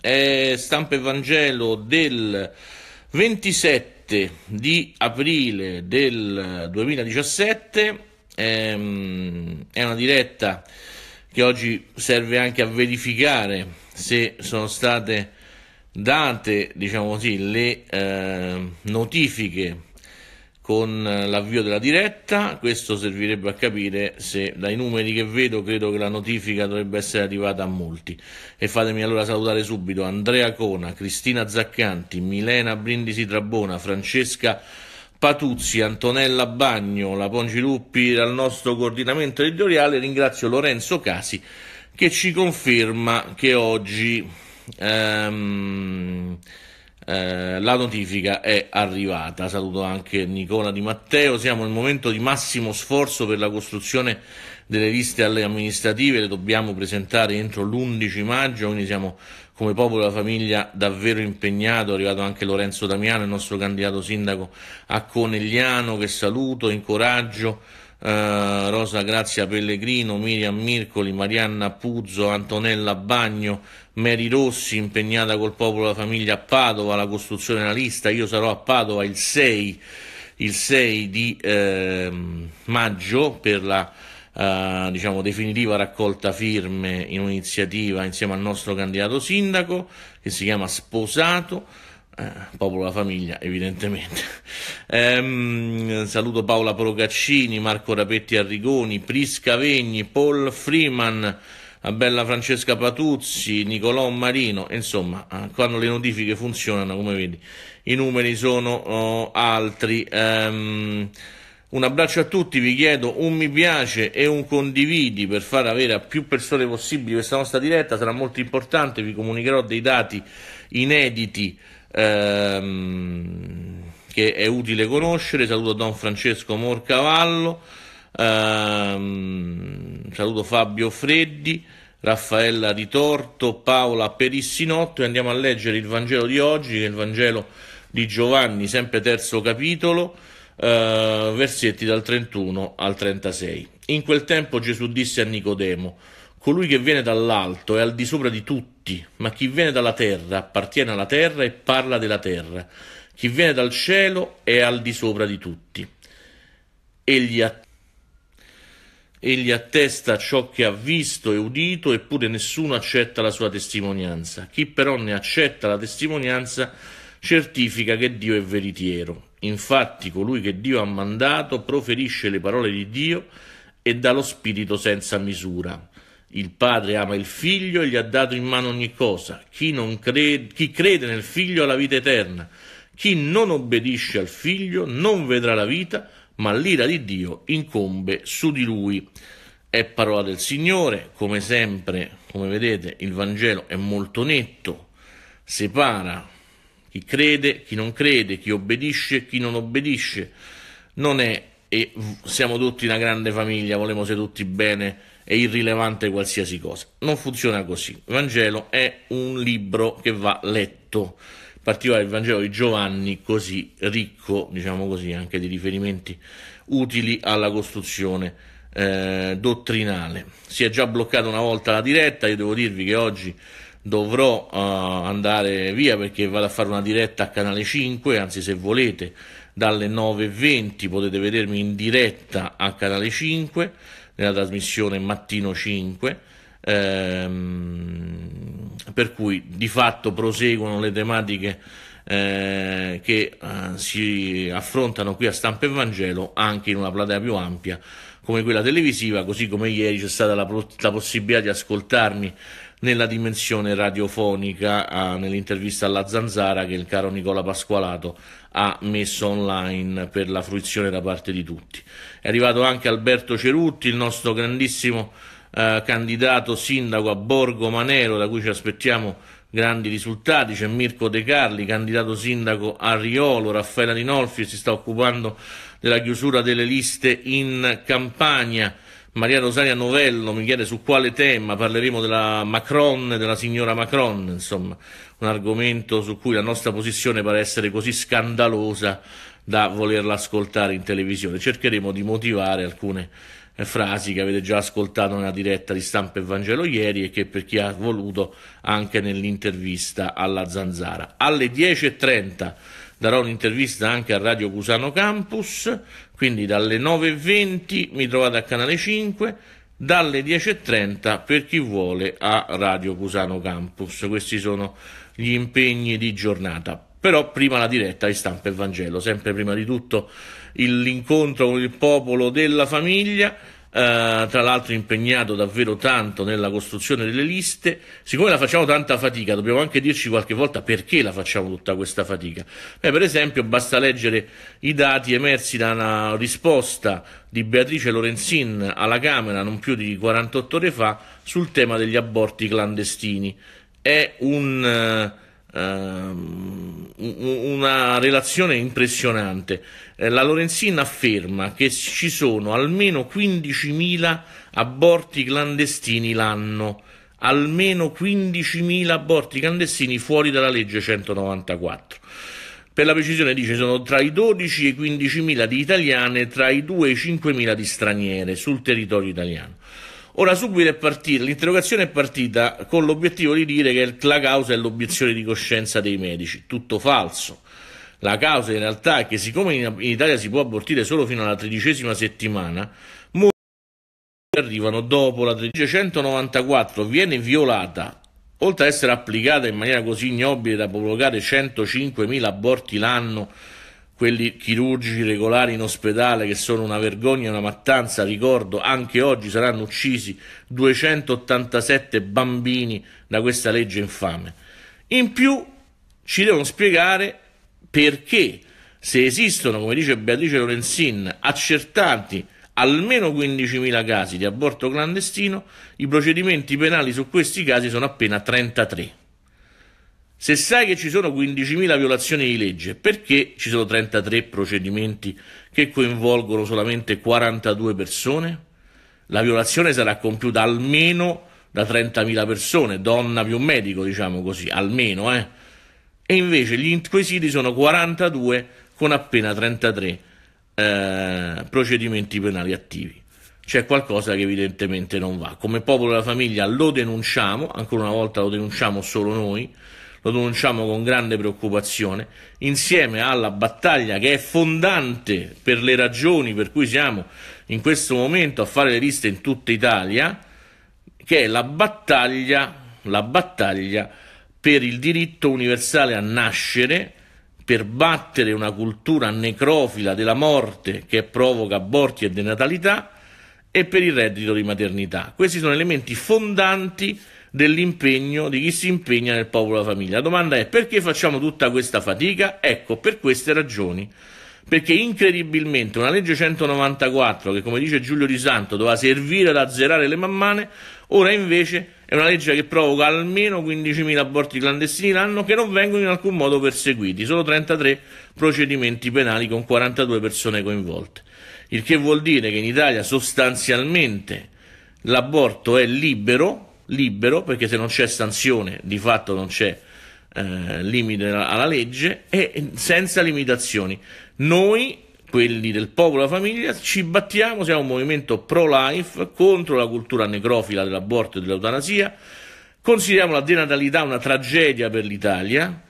è stampa Evangelo del 27 di aprile del 2017, ehm, è una diretta che oggi serve anche a verificare se sono state date, diciamo così, le eh, notifiche con eh, l'avvio della diretta, questo servirebbe a capire se dai numeri che vedo credo che la notifica dovrebbe essere arrivata a molti. E fatemi allora salutare subito Andrea Cona, Cristina Zaccanti, Milena Brindisi Trabona, Francesca Patuzzi, Antonella Bagno, la Pongiluppi dal nostro coordinamento editoriale, ringrazio Lorenzo Casi che ci conferma che oggi... Ehm, eh, la notifica è arrivata. Saluto anche Nicola Di Matteo. Siamo nel momento di massimo sforzo per la costruzione delle liste alle amministrative, le dobbiamo presentare entro l'11 maggio, quindi siamo come popolo e famiglia davvero impegnato, è arrivato anche Lorenzo Damiano, il nostro candidato sindaco a Conegliano, che saluto, incoraggio. Eh, Rosa Grazia Pellegrino, Miriam Mircoli, Marianna Puzzo, Antonella Bagno, Mary Rossi impegnata col popolo della famiglia a Padova, la costruzione della lista, io sarò a Padova il 6, il 6 di eh, maggio per la eh, diciamo, definitiva raccolta firme in un'iniziativa insieme al nostro candidato sindaco che si chiama Sposato. Eh, popolo la famiglia evidentemente ehm, saluto Paola Procaccini Marco Rapetti Arrigoni Prisca Vegni Paul Freeman a bella Francesca Patuzzi, Nicolò Marino, insomma, eh, quando le notifiche funzionano, come vedi, i numeri sono oh, altri. Um, un abbraccio a tutti, vi chiedo un mi piace e un condividi per far avere a più persone possibili questa nostra diretta, sarà molto importante, vi comunicherò dei dati inediti ehm, che è utile conoscere. Saluto Don Francesco Morcavallo. Ehm, saluto Fabio Freddi, Raffaella Ritorto, Paola Perissinotto e andiamo a leggere il Vangelo di oggi, che è il Vangelo di Giovanni, sempre terzo capitolo, eh, versetti dal 31 al 36. In quel tempo Gesù disse a Nicodemo, colui che viene dall'alto è al di sopra di tutti, ma chi viene dalla terra appartiene alla terra e parla della terra. Chi viene dal cielo è al di sopra di tutti. Egli attiene egli attesta ciò che ha visto e udito, eppure nessuno accetta la sua testimonianza. Chi però ne accetta la testimonianza certifica che Dio è veritiero. Infatti colui che Dio ha mandato proferisce le parole di Dio e dà lo Spirito senza misura. Il Padre ama il Figlio e gli ha dato in mano ogni cosa. Chi, crede, chi crede nel Figlio ha la vita eterna. Chi non obbedisce al Figlio non vedrà la vita, ma l'ira di Dio incombe su di lui. È parola del Signore, come sempre, come vedete, il Vangelo è molto netto, separa chi crede, chi non crede, chi obbedisce, chi non obbedisce. Non è e siamo tutti una grande famiglia, volemo essere tutti bene, è irrilevante qualsiasi cosa. Non funziona così. Il Vangelo è un libro che va letto partiva il Vangelo di Giovanni così ricco, diciamo così, anche di riferimenti utili alla costruzione eh, dottrinale. Si è già bloccata una volta la diretta, io devo dirvi che oggi dovrò uh, andare via perché vado a fare una diretta a canale 5, anzi se volete dalle 9.20 potete vedermi in diretta a canale 5 nella trasmissione mattino 5 ehm, per cui di fatto proseguono le tematiche eh, che eh, si affrontano qui a stampa e Vangelo anche in una platea più ampia come quella televisiva, così come ieri c'è stata la, la possibilità di ascoltarmi nella dimensione radiofonica eh, nell'intervista alla Zanzara che il caro Nicola Pasqualato ha messo online per la fruizione da parte di tutti. È arrivato anche Alberto Cerutti, il nostro grandissimo eh, candidato sindaco a Borgo Manero, da cui ci aspettiamo grandi risultati, c'è Mirko De Carli, candidato sindaco a Riolo, Raffaella Rinolfi si sta occupando della chiusura delle liste in Campania. Maria Rosaria Novello mi chiede su quale tema parleremo della Macron, della signora Macron, insomma, un argomento su cui la nostra posizione pare essere così scandalosa da volerla ascoltare in televisione. Cercheremo di motivare alcune frasi che avete già ascoltato nella diretta di Stampa e Vangelo ieri e che per chi ha voluto anche nell'intervista alla Zanzara. Alle 10.30 darò un'intervista anche a Radio Cusano Campus, quindi dalle 9.20 mi trovate a Canale 5, dalle 10.30 per chi vuole a Radio Cusano Campus. Questi sono gli impegni di giornata però prima la diretta di stampa e Vangelo, sempre prima di tutto l'incontro con il popolo della famiglia eh, tra l'altro impegnato davvero tanto nella costruzione delle liste, siccome la facciamo tanta fatica, dobbiamo anche dirci qualche volta perché la facciamo tutta questa fatica. Beh, per esempio, basta leggere i dati emersi da una risposta di Beatrice Lorenzin alla Camera non più di 48 ore fa sul tema degli aborti clandestini. È un eh, Ehm, una relazione impressionante. Eh, la Lorenzin afferma che ci sono almeno 15.000 aborti clandestini l'anno, almeno 15.000 aborti clandestini fuori dalla legge 194. Per la precisione dice sono tra i 12 e i 15.000 di italiane, tra i 2 e i 5.000 di straniere sul territorio italiano. Ora subito è partita, l'interrogazione è partita con l'obiettivo di dire che la causa è l'obiezione di coscienza dei medici, tutto falso. La causa in realtà è che siccome in, Italia si può abortire solo fino alla tredicesima settimana, molti arrivano dopo la 1394 viene violata, oltre ad essere applicata in maniera così ignobile da provocare 105.000 aborti l'anno quelli chirurgici regolari in ospedale che sono una vergogna una mattanza, ricordo, anche oggi saranno uccisi 287 bambini da questa legge infame. In più ci devono spiegare perché se esistono, come dice Beatrice Lorenzin, accertati almeno 15.000 casi di aborto clandestino, i procedimenti penali su questi casi sono appena 33. Se sai che ci sono 15.000 violazioni di legge, perché ci sono 33 procedimenti che coinvolgono solamente 42 persone? La violazione sarà compiuta almeno da 30.000 persone, donna più medico, diciamo così, almeno, eh? E invece gli inquisiti sono 42 con appena 33 eh, procedimenti penali attivi c'è qualcosa che evidentemente non va. Come popolo della famiglia lo denunciamo, ancora una volta lo denunciamo solo noi, lo denunciamo con grande preoccupazione, insieme alla battaglia che è fondante per le ragioni per cui siamo in questo momento a fare le liste in tutta Italia, che è la battaglia, la battaglia per il diritto universale a nascere, per battere una cultura necrofila della morte che provoca aborti e denatalità e per il reddito di maternità. Questi sono elementi fondanti dell'impegno di chi si impegna nel popolo della famiglia. La domanda è perché facciamo tutta questa fatica? Ecco, per queste ragioni. Perché incredibilmente una legge 194, che come dice Giulio Di Santo doveva servire ad azzerare le mammane, ora invece è una legge che provoca almeno 15.000 aborti clandestini l'anno che non vengono in alcun modo perseguiti, solo 33 procedimenti penali con 42 persone coinvolte. Il che vuol dire che in Italia sostanzialmente l'aborto è libero, libero perché se non c'è sanzione di fatto non c'è eh, limite alla legge e senza limitazioni. Noi, quelli del popolo e della famiglia, ci battiamo, siamo un movimento pro-life contro la cultura necrofila dell'aborto e dell'eutanasia, consideriamo la denatalità una tragedia per l'Italia,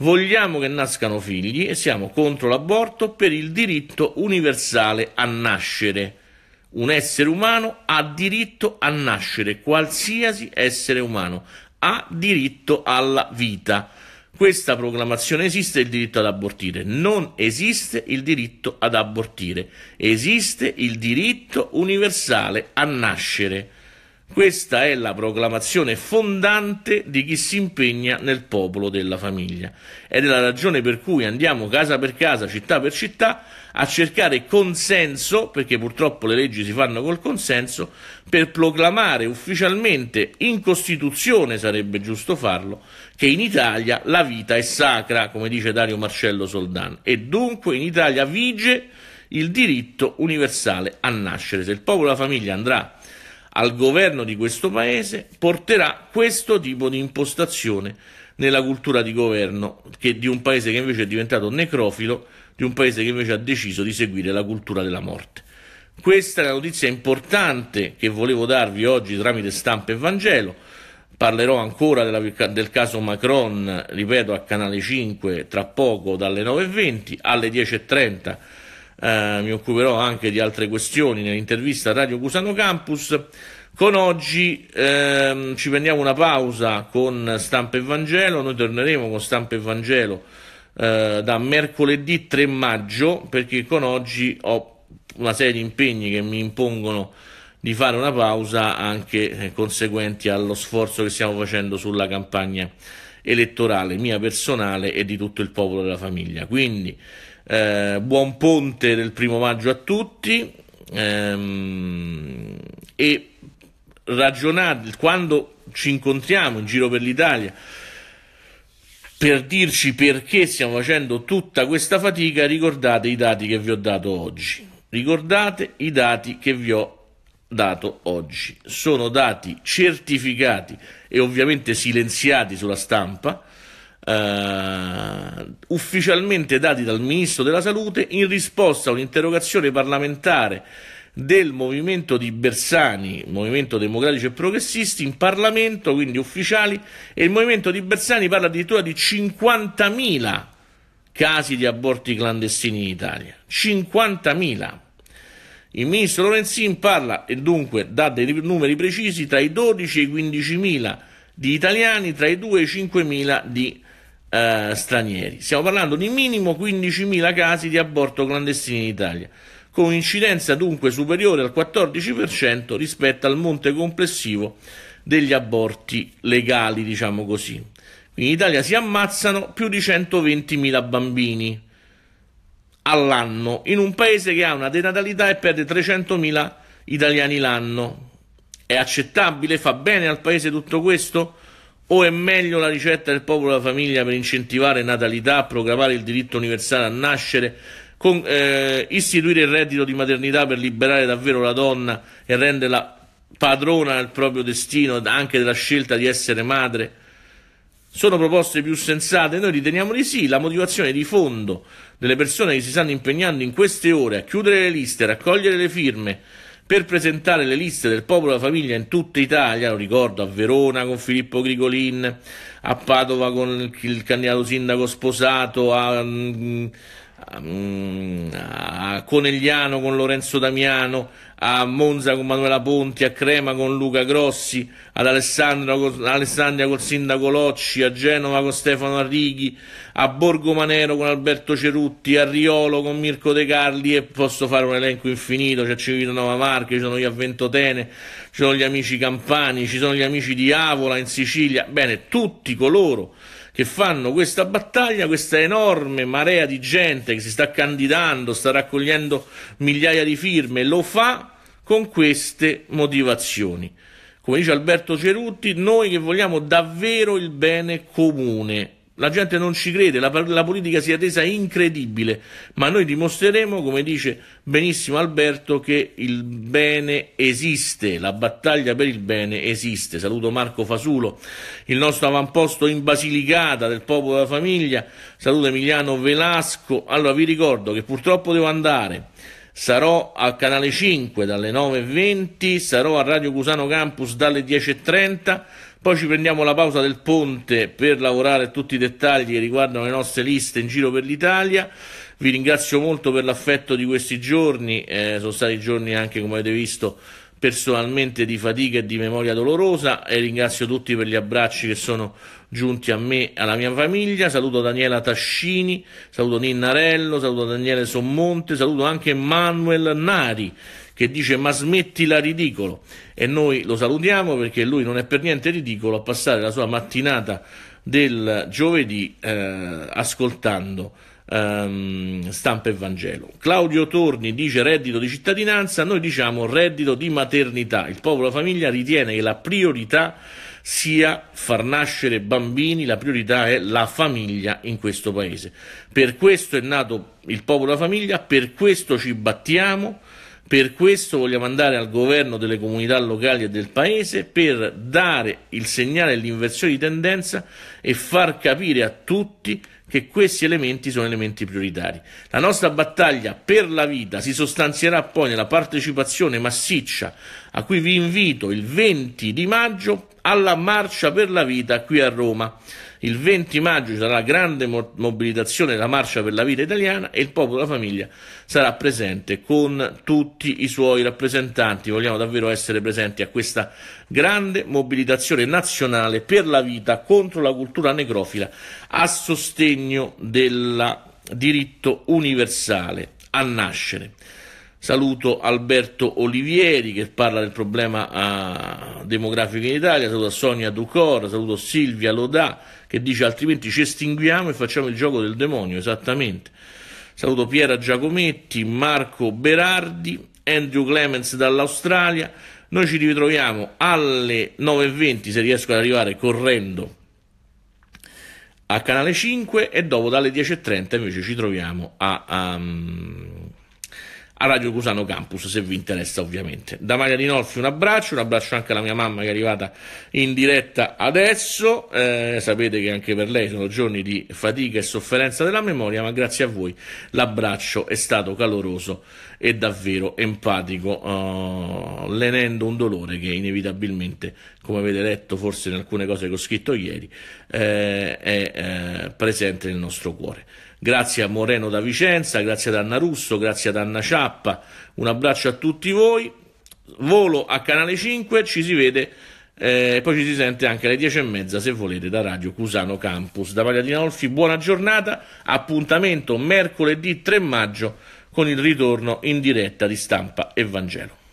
vogliamo che nascano figli e siamo contro l'aborto per il diritto universale a nascere. Un essere umano ha diritto a nascere, qualsiasi essere umano ha diritto alla vita. Questa proclamazione esiste il diritto ad abortire, non esiste il diritto ad abortire, esiste il diritto universale a nascere. Questa è la proclamazione fondante di chi si impegna nel popolo della famiglia ed è la ragione per cui andiamo casa per casa, città per città, a cercare consenso, perché purtroppo le leggi si fanno col consenso, per proclamare ufficialmente in Costituzione, sarebbe giusto farlo, che in Italia la vita è sacra, come dice Dario Marcello Soldan, e dunque in Italia vige il diritto universale a nascere. Se il popolo e la famiglia andrà al governo di questo paese, porterà questo tipo di impostazione nella cultura di governo che di un paese che invece è diventato necrofilo di un paese che invece ha deciso di seguire la cultura della morte. Questa è la notizia importante che volevo darvi oggi tramite stampa e Vangelo. Parlerò ancora della, del caso Macron, ripeto, a Canale 5 tra poco dalle 9.20 alle 10.30. Eh, mi occuperò anche di altre questioni nell'intervista a Radio Cusano Campus. Con oggi ehm, ci prendiamo una pausa con Stampa e Vangelo, noi torneremo con Stampa e Vangelo eh, da mercoledì 3 maggio perché con oggi ho una serie di impegni che mi impongono di fare una pausa anche eh, conseguenti allo sforzo che stiamo facendo sulla campagna elettorale mia personale e di tutto il popolo della famiglia. Quindi eh, buon ponte del primo maggio a tutti ehm, e ragionate quando ci incontriamo in giro per l'Italia per dirci perché stiamo facendo tutta questa fatica, ricordate i dati che vi ho dato oggi. Ricordate i dati che vi ho dato oggi. Sono dati certificati e ovviamente silenziati sulla stampa, eh, ufficialmente dati dal Ministro della Salute in risposta a un'interrogazione parlamentare del movimento di Bersani, Movimento Democratico e Progressisti, in Parlamento, quindi ufficiali, e il Movimento di Bersani parla addirittura di 50.000 casi di aborti clandestini in Italia. 50.000. Il ministro Lorenzin parla e dunque dà dei numeri precisi tra i 12 e i 15.000 di italiani, tra i 2 e i 5.000 di eh, stranieri. Stiamo parlando di minimo 15.000 casi di aborto clandestino in Italia con un'incidenza dunque superiore al 14% rispetto al monte complessivo degli aborti legali, diciamo così. in Italia si ammazzano più di 120.000 bambini all'anno in un paese che ha una denatalità e perde 300.000 italiani l'anno. È accettabile? Fa bene al paese tutto questo? O è meglio la ricetta del popolo e della famiglia per incentivare natalità, programmare il diritto universale a nascere, con, eh, istituire il reddito di maternità per liberare davvero la donna e renderla padrona del proprio destino, e anche della scelta di essere madre. Sono proposte più sensate? Noi riteniamo di sì. La motivazione di fondo delle persone che si stanno impegnando in queste ore a chiudere le liste, a raccogliere le firme per presentare le liste del popolo e della famiglia in tutta Italia, lo ricordo a Verona con Filippo Grigolin, a Padova con il candidato sindaco sposato, a, mm, Mm, a Conegliano con Lorenzo Damiano, a Monza con Manuela Ponti, a Crema con Luca Grossi, ad Alessandria con sindaco Locci, a Genova con Stefano Arrighi, a Borgo Manero con Alberto Cerutti, a Riolo con Mirko De Carli e posso fare un elenco infinito, c'è Civitanova Marche, ci sono gli Avventotene, ci sono gli amici Campani, ci sono gli amici di Avola in Sicilia, bene, tutti coloro che fanno questa battaglia, questa enorme marea di gente che si sta candidando, sta raccogliendo migliaia di firme, lo fa con queste motivazioni. Come dice Alberto Cerutti, noi che vogliamo davvero il bene comune la gente non ci crede, la, la politica si è tesa incredibile, ma noi dimostreremo, come dice benissimo Alberto, che il bene esiste, la battaglia per il bene esiste. Saluto Marco Fasulo, il nostro avamposto in Basilicata del popolo della famiglia, saluto Emiliano Velasco. Allora vi ricordo che purtroppo devo andare. Sarò a Canale 5 dalle 9.20, sarò a Radio Cusano Campus dalle 10.30 poi ci prendiamo la pausa del ponte per lavorare tutti i dettagli che riguardano le nostre liste in giro per l'Italia. Vi ringrazio molto per l'affetto di questi giorni, eh, sono stati giorni anche come avete visto personalmente di fatica e di memoria dolorosa e ringrazio tutti per gli abbracci che sono giunti a me e alla mia famiglia. Saluto Daniela Tascini, saluto Ninnarello, saluto Daniele Sommonte, saluto anche Manuel Nari che dice ma smettila ridicolo e noi lo salutiamo perché lui non è per niente ridicolo a passare la sua mattinata del giovedì eh, ascoltando ehm, stampa e Vangelo. Claudio Torni dice reddito di cittadinanza, noi diciamo reddito di maternità. Il popolo famiglia ritiene che la priorità sia far nascere bambini, la priorità è la famiglia in questo paese. Per questo è nato il popolo famiglia, per questo ci battiamo per questo vogliamo andare al governo delle comunità locali e del paese per dare il segnale dell'inversione di tendenza e far capire a tutti che questi elementi sono elementi prioritari. La nostra battaglia per la vita si sostanzierà poi nella partecipazione massiccia a cui vi invito il 20 di maggio alla Marcia per la Vita qui a Roma. Il 20 maggio ci sarà la grande mobilitazione, la marcia per la vita italiana e il popolo della famiglia sarà presente con tutti i suoi rappresentanti. Vogliamo davvero essere presenti a questa grande mobilitazione nazionale per la vita contro la cultura necrofila a sostegno del diritto universale a nascere. Saluto Alberto Olivieri che parla del problema uh, demografico in Italia, saluto Sonia Ducor, saluto Silvia Lodà che dice altrimenti ci estinguiamo e facciamo il gioco del demonio, esattamente. Saluto Piera Giacometti, Marco Berardi, Andrew Clemens dall'Australia. Noi ci ritroviamo alle 9.20 se riesco ad arrivare correndo a Canale 5 e dopo dalle 10.30 invece ci troviamo a... Um a Radio Cusano Campus se vi interessa ovviamente. Da Maria Rinolfi un abbraccio, un abbraccio anche alla mia mamma che è arrivata in diretta adesso, eh, sapete che anche per lei sono giorni di fatica e sofferenza della memoria, ma grazie a voi l'abbraccio è stato caloroso e davvero empatico. Uh lenendo un dolore che inevitabilmente, come avete letto forse in alcune cose che ho scritto ieri, eh, è eh, presente nel nostro cuore. Grazie a Moreno da Vicenza, grazie ad Anna Russo, grazie ad Anna Ciappa, un abbraccio a tutti voi, volo a Canale 5, ci si vede eh, poi ci si sente anche alle 10.30 se volete da Radio Cusano Campus. Da Pagliadina Olfi buona giornata, appuntamento mercoledì 3 maggio con il ritorno in diretta di stampa e Vangelo.